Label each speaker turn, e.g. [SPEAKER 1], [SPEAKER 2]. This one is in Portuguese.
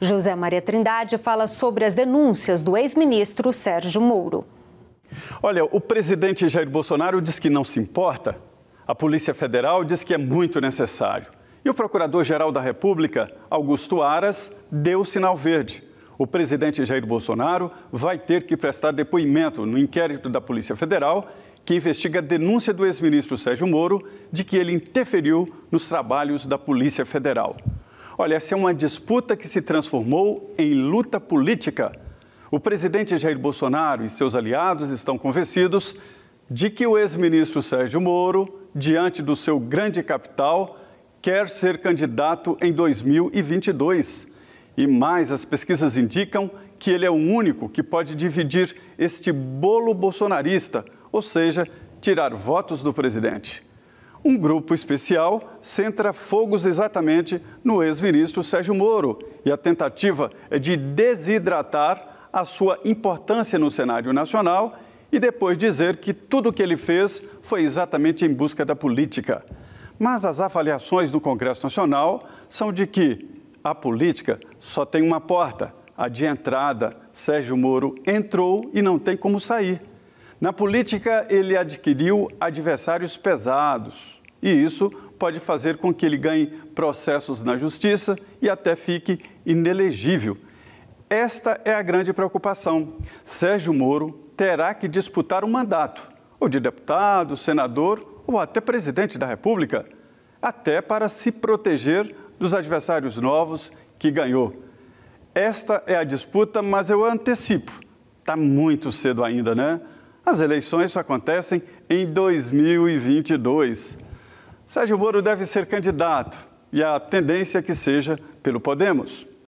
[SPEAKER 1] José Maria Trindade fala sobre as denúncias do ex-ministro Sérgio Moro. Olha, o presidente Jair Bolsonaro diz que não se importa, a Polícia Federal diz que é muito necessário. E o Procurador-Geral da República, Augusto Aras, deu sinal verde. O presidente Jair Bolsonaro vai ter que prestar depoimento no inquérito da Polícia Federal que investiga a denúncia do ex-ministro Sérgio Moro de que ele interferiu nos trabalhos da Polícia Federal. Olha, essa é uma disputa que se transformou em luta política. O presidente Jair Bolsonaro e seus aliados estão convencidos de que o ex-ministro Sérgio Moro, diante do seu grande capital, quer ser candidato em 2022. E mais, as pesquisas indicam que ele é o único que pode dividir este bolo bolsonarista, ou seja, tirar votos do presidente. Um grupo especial centra fogos exatamente no ex-ministro Sérgio Moro e a tentativa é de desidratar a sua importância no cenário nacional e depois dizer que tudo o que ele fez foi exatamente em busca da política. Mas as avaliações do Congresso Nacional são de que a política só tem uma porta, a de entrada. Sérgio Moro entrou e não tem como sair. Na política, ele adquiriu adversários pesados e isso pode fazer com que ele ganhe processos na justiça e até fique inelegível. Esta é a grande preocupação. Sérgio Moro terá que disputar um mandato, ou de deputado, senador ou até presidente da República, até para se proteger dos adversários novos que ganhou. Esta é a disputa, mas eu antecipo. Está muito cedo ainda, né? As eleições acontecem em 2022. Sérgio Moro deve ser candidato e a tendência é que seja pelo Podemos.